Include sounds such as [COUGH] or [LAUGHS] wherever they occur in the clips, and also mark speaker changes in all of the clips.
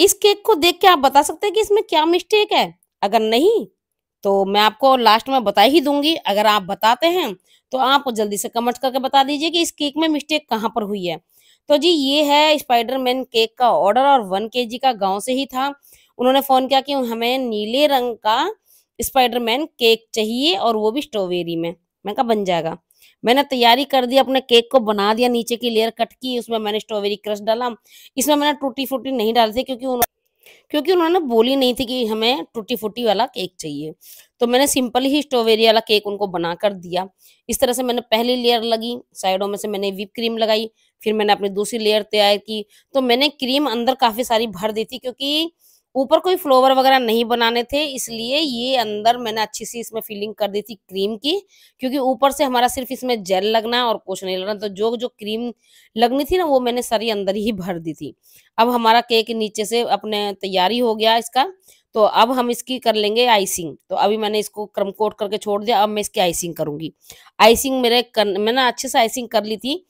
Speaker 1: इस केक को देख के आप बता सकते हैं कि इसमें क्या मिस्टेक है अगर नहीं तो मैं आपको लास्ट में बता ही दूंगी अगर आप बताते हैं तो आप जल्दी से कमेंट करके बता दीजिए कि इस केक में मिस्टेक कहाँ पर हुई है तो जी ये है स्पाइडरमैन केक का ऑर्डर और वन के का गाँव से ही था उन्होंने फोन किया कि हमें नीले रंग का स्पाइडरमैन केक चाहिए और वो भी स्ट्रॉबेरी में मैं कहा बन जाएगा मैंने तैयारी कर दी अपने केक को बना दिया नीचे की लेयर कट की उसमें मैंने स्ट्रॉबेरी क्रश डाला इसमें मैंने टूटी फूटी नहीं डाली थी क्योंकि उन्होंने क्योंकि उन्होंने बोली नहीं थी कि हमें टूटी फूटी वाला केक चाहिए तो मैंने सिंपल ही स्ट्रॉबेरी वाला केक उनको बना कर दिया इस तरह से मैंने पहली लेयर लगी साइडों में से मैंने विप क्रीम लगाई फिर मैंने अपनी दूसरी लेयर तैयार की तो मैंने क्रीम अंदर काफ़ी सारी भर दी थी क्योंकि ऊपर कोई फ्लोवर वगैरह नहीं बनाने थे इसलिए ये अंदर मैंने अच्छी सी इसमें फिलिंग कर दी थी क्रीम की क्योंकि ऊपर से हमारा सिर्फ इसमें जेल लगना और कुछ नहीं लगना तो जो जो क्रीम लगनी थी ना वो मैंने सारी अंदर ही भर दी थी अब हमारा केक नीचे से अपने तैयारी हो गया इसका तो अब हम इसकी कर लेंगे आइसिंग तो अभी मैंने इसको क्रम कोट करके छोड़ दिया अब मैं इसकी आइसिंग करूंगी आइसिंग मेरे कर, मैंने अच्छे से आइसिंग कर ली थी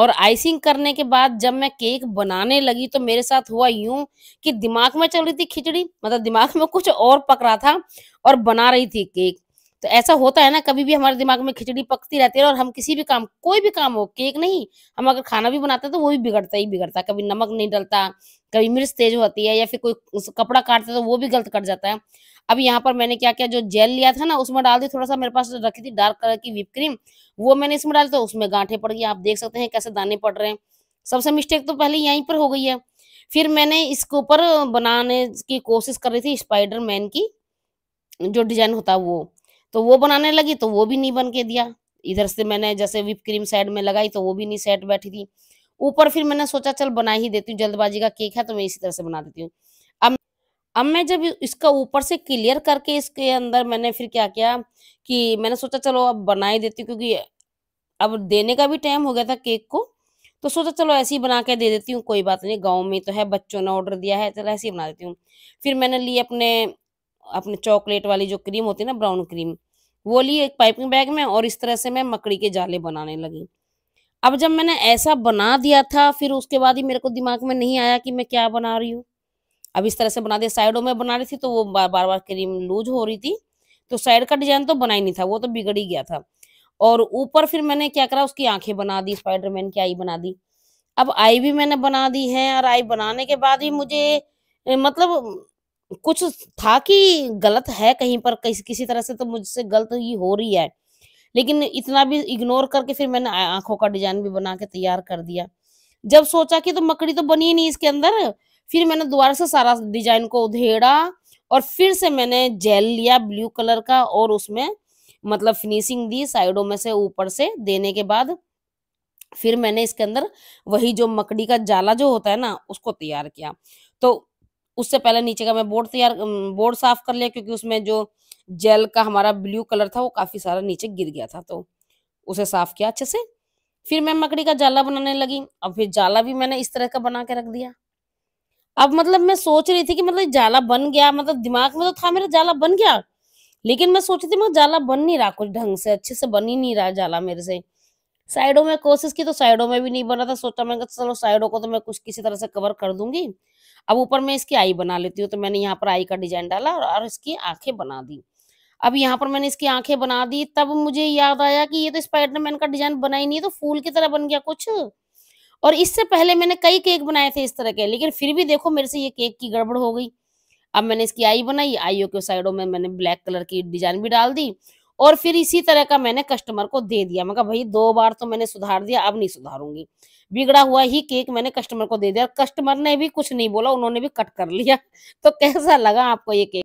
Speaker 1: और आइसिंग करने के बाद जब मैं केक बनाने लगी तो मेरे साथ हुआ यूं कि दिमाग में चल रही थी खिचड़ी मतलब दिमाग में कुछ और पक रहा था और बना रही थी केक तो ऐसा होता है ना कभी भी हमारे दिमाग में खिचड़ी पकती रहती है और हम किसी भी काम कोई भी काम हो केक नहीं हम अगर खाना भी बनाते हैं तो वो भी बिगड़ता ही बिगड़ता है कभी नमक नहीं डलता कभी मिर्च तेज होती है या फिर कोई कपड़ा काटते तो वो भी गलत कट जाता है अब यहाँ पर मैंने क्या किया जो जेल लिया था ना उसमें डाल दी थोड़ा सा मेरे पास रखी थी डार्क कलर की विप क्रीम वो मैंने इसमें डाली तो उसमें गांठे पड़ गई आप देख सकते हैं कैसे दाने पड़ रहे हैं सबसे मिस्टेक तो पहले यहीं पर हो गई है फिर मैंने इसके ऊपर बनाने की कोशिश कर रही थी स्पाइडर मैन की जो डिजाइन होता है वो तो वो बनाने लगी तो वो भी नहीं बन के दिया इधर से मैंने जैसे विप क्रीम साइड में लगाई तो वो भी नहीं सेट बैठी थी ऊपर फिर मैंने सोचा चल बना ही देती हूँ जल्दबाजी का केक है तो मैं इसी तरह से बना देती हूँ अब अब मैं जब इसका ऊपर से क्लियर करके इसके अंदर मैंने फिर क्या किया कि मैंने सोचा चलो अब बना ही देती हूँ क्योंकि अब देने का भी टाइम हो गया था केक को तो सोचा चलो ऐसे ही बना के दे देती हूँ कोई बात नहीं गाँव में तो है बच्चों ने ऑर्डर दिया है चलो ऐसे ही बना देती हूँ फिर मैंने लिए अपने अपने चॉकलेट वाली जो क्रीम होती है ना ब्राउन क्रीम वो ली एक पाइपिंग बैग में और इस तरह से मैं मकड़ी के जाले बनाने लगी अब जब मैंने ऐसा बना दिया था फिर उसके बाद ही मेरे को दिमाग में नहीं आया कि मैं क्या बना रही हूँ अब इस तरह से बना दिया साइडों में बना रही थी तो वो बार बार बार क्रीम लूज हो रही थी तो साइड का डिजाइन तो बना ही नहीं था वो तो बिगड़ ही गया था और ऊपर फिर मैंने क्या करा उसकी आंखें बना दी स्पाइडरमैन की आई बना दी अब आई भी मैंने बना दी है और आई बनाने के बाद ही मुझे मतलब कुछ था कि गलत है कहीं पर किसी किसी तरह से तो मुझसे गलत ही हो रही है लेकिन इतना भी इग्नोर करके फिर मैंने आंखों का डिजाइन भी बना के तैयार कर दिया जब सोचा कि तो मकड़ी तो बनी ही नहीं इसके अंदर फिर मैंने दोबारा से सारा डिजाइन को उधेड़ा और फिर से मैंने जेल लिया ब्लू कलर का और उसमें मतलब फिनिशिंग दी साइडों में से ऊपर से देने के बाद फिर मैंने इसके अंदर वही जो मकड़ी का जाला जो होता है ना उसको तैयार किया तो उससे पहले नीचे का मैं बोर्ड तैयार बोर्ड साफ कर लिया क्योंकि उसमें जो जेल का हमारा ब्लू कलर था वो काफ़ी सारा नीचे गिर गया था तो उसे साफ किया अच्छे से फिर मैं मकड़ी का जाला बनाने लगी और फिर जाला भी मैंने इस तरह का बना के रख दिया अब मतलब मैं सोच रही थी कि मतलब जाला बन गया मतलब दिमाग में तो था मेरा जाला बन गया लेकिन मैं सोच रही थी मैं मतलब जाला बन नहीं रहा कुछ ढंग से अच्छे से बन ही नहीं रहा जाला मेरे से साइडों में कोशिश की तो साइडों में भी नहीं बना था सोचा मैंने कहा चलो साइडों को तो मैं कुछ किसी तरह से कवर कर दूंगी अब ऊपर मैं इसकी आई बना लेती हूँ तो मैंने यहाँ पर आई का डिजाइन डाला और इसकी आंखें बना दी अब यहाँ पर मैंने इसकी आंखें बना दी तब मुझे याद आया कि ये तो स्पाइडरमैन का डिजाइन बना ही नहीं है तो फूल की तरह बन गया कुछ और इससे पहले मैंने कई केक बनाए थे इस तरह के लेकिन फिर भी देखो मेरे से ये केक की गड़बड़ हो गई अब मैंने इसकी आई बनाई आईओ के साइडों में मैंने ब्लैक कलर की डिजाइन भी डाल दी और फिर इसी तरह का मैंने कस्टमर को दे दिया मैं कहा भाई दो बार तो मैंने सुधार दिया अब नहीं सुधारूंगी बिगड़ा हुआ ही केक मैंने कस्टमर को दे दिया कस्टमर ने भी कुछ नहीं बोला उन्होंने भी कट कर लिया [LAUGHS] तो कैसा लगा आपको ये केक